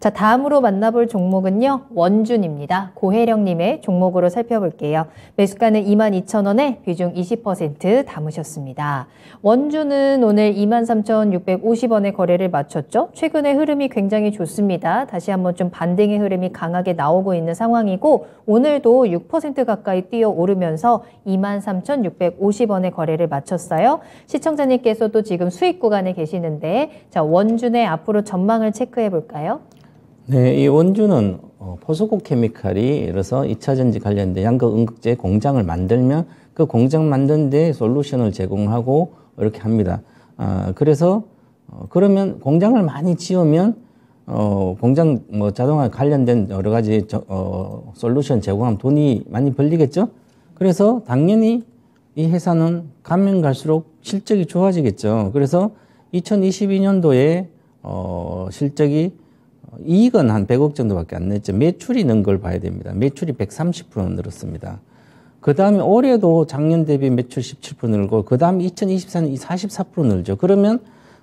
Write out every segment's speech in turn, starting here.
자, 다음으로 만나볼 종목은요. 원준입니다. 고혜령님의 종목으로 살펴볼게요. 매수가는 22,000원에 비중 20% 담으셨습니다. 원준은 오늘 23,650원에 거래를 마쳤죠. 최근의 흐름이 굉장히 좋습니다. 다시 한번 좀 반등의 흐름이 강하게 나오고 있는 상황이고 오늘도 6% 가까이 뛰어 오르면서 23,650원에 거래를 마쳤어요. 시청자님께서도 지금 수익 구간에 계시는데 자, 원준의 앞으로 전망을 체크해 볼까요? 네, 이 원주는 어, 포스코 케미칼이 예를 어서 2차 전지 관련된 양극 응극제 공장을 만들면 그 공장 만든 데 솔루션을 제공하고 이렇게 합니다. 아, 그래서 어, 그러면 공장을 많이 지으면 어, 공장 뭐 자동화 관련된 여러 가지 저, 어, 솔루션 제공하면 돈이 많이 벌리겠죠? 그래서 당연히 이 회사는 가면 갈수록 실적이 좋아지겠죠. 그래서 2022년도에 어, 실적이 이익은 한 100억 정도밖에 안 냈죠. 매출이 는 걸 봐야 됩니다. 매출이 130% 늘었습니다. 그 다음에 올해도 작년 대비 매출 17% 늘고, 그 다음에 2024년 44% 늘죠. 그러면,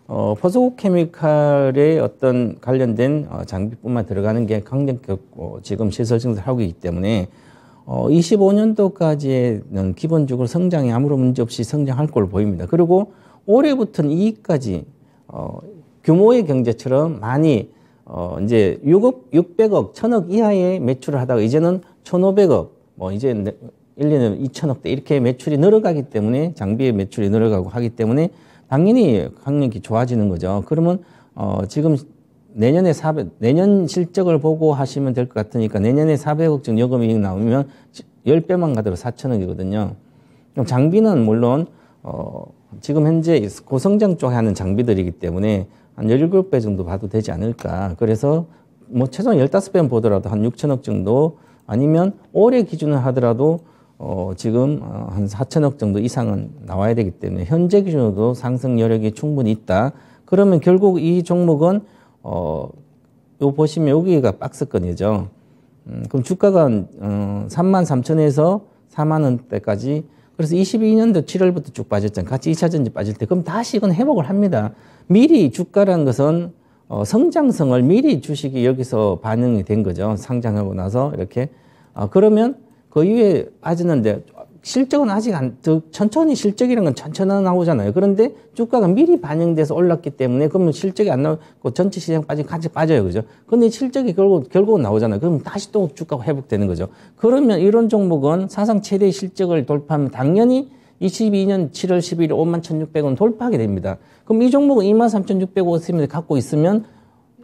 어, 포스코 케미칼의 어떤 관련된 어, 장비뿐만 들어가는 게 강력격 어, 지금 시설 증설 하고 있기 때문에, 어, 25년도까지는 기본적으로 성장이 아무런 문제 없이 성장할 걸로 보입니다. 그리고 올해부터는 이익까지, 어, 규모의 경제처럼 많이 어, 이제 6억, 600억, 1000억 이하의 매출을 하다가 이제는 1500억, 뭐 이제 1, 2년 2000억대 이렇게 매출이 늘어가기 때문에 장비의 매출이 늘어가고 하기 때문에 당연히 강력히 좋아지는 거죠. 그러면 어, 지금 내년에 400, 내년 실적을 보고 하시면 될 것 같으니까 내년에 400억 증 여금이익 나오면 10배만 가더라도 4천억이거든요. 그럼 장비는 물론 어, 지금 현재 고성장 쪽에 하는 장비들이기 때문에 한 17배 정도 봐도 되지 않을까. 그래서 뭐 최소한 15배는 보더라도 한 6천억 정도 아니면 올해 기준을 하더라도 어 지금 어, 한 4천억 정도 이상은 나와야 되기 때문에 현재 기준으로도 상승 여력이 충분히 있다. 그러면 결국 이 종목은 어, 요 보시면 여기가 박스권이죠. 음, 그럼 주가가 어, 3만 3천에서 4만 원대까지 그래서 22년도 7월부터 쭉 빠졌잖아요. 같이 2차 전지 빠질 때. 그럼 다시 이건 회복을 합니다. 미리 주가라는 것은 어, 성장성을 미리 주식이 여기서 반영이 된 거죠. 상장하고 나서 이렇게. 아, 그러면 그 이후에 빠지는데 실적은 아직 안, 천천히 실적이라는 건 천천히 나오잖아요. 그런데 주가가 미리 반영돼서 올랐기 때문에 그러면 실적이 안 나오고 전체 시장까지 같이 빠져요. 그죠? 근데 실적이 결국, 결국은 나오잖아요. 그러면 다시 또 주가가 회복되는 거죠. 그러면 이런 종목은 사상 최대 실적을 돌파하면 당연히 22년 7월 11일 5 1,600원 돌파하게 됩니다. 그럼 이 종목은 2 3,650원을 갖고 있으면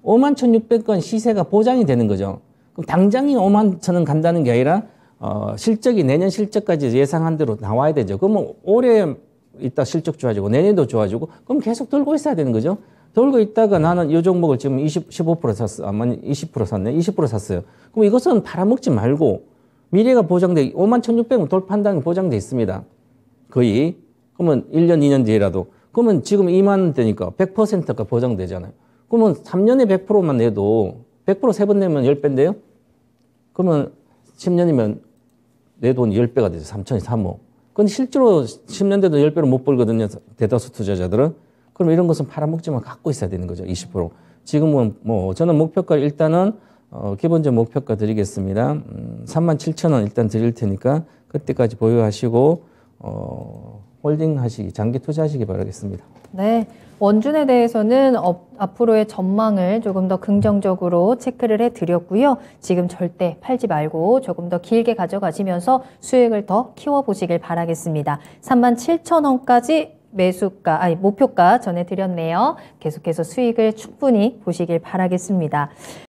5 1,600원 시세가 보장이 되는 거죠. 그럼 당장이 5 1,000원 간다는 게 아니라 어, 실적이 내년 실적까지 예상한 대로 나와야 되죠. 그러면 뭐 올해 있다 실적 좋아지고 내년도 좋아지고 그럼 계속 돌고 있어야 되는 거죠. 돌고 있다가 나는 이 종목을 지금 20, 15% 샀어. 아니 20% 샀네. 20% 샀어요. 그럼 이것은 팔아먹지 말고 미래가 보장돼 5만 1,600원 돌파한다는 게 보장돼 있습니다. 거의. 그러면 1년, 2년 뒤라도. 그러면 지금 2만 대니까 100%가 보장되잖아요. 그러면 3년에 100%만 내도 100%세 번 내면 10배인데요? 그러면 10년이면 내돈 10배가 되죠. 3천이3억 그건 실제로 10년대도 10배로 못 벌거든요. 대다수 투자자들은. 그럼 이런 것은 팔아먹지만 갖고 있어야 되는 거죠. 20%. 지금은 뭐 저는 목표가 일단은 어, 기본적 목표가 드리겠습니다. 음, 3만 7천 원 일단 드릴 테니까 그때까지 보유하시고 어, 홀딩 하시기, 장기 투자하시기 바라겠습니다. 네. 원준에 대해서는 어, 앞으로의 전망을 조금 더 긍정적으로 체크를 해 드렸고요. 지금 절대 팔지 말고 조금 더 길게 가져가시면서 수익을 더 키워보시길 바라겠습니다. 3 7 0원까지 매수가, 아니, 목표가 전해드렸네요. 계속해서 수익을 충분히 보시길 바라겠습니다.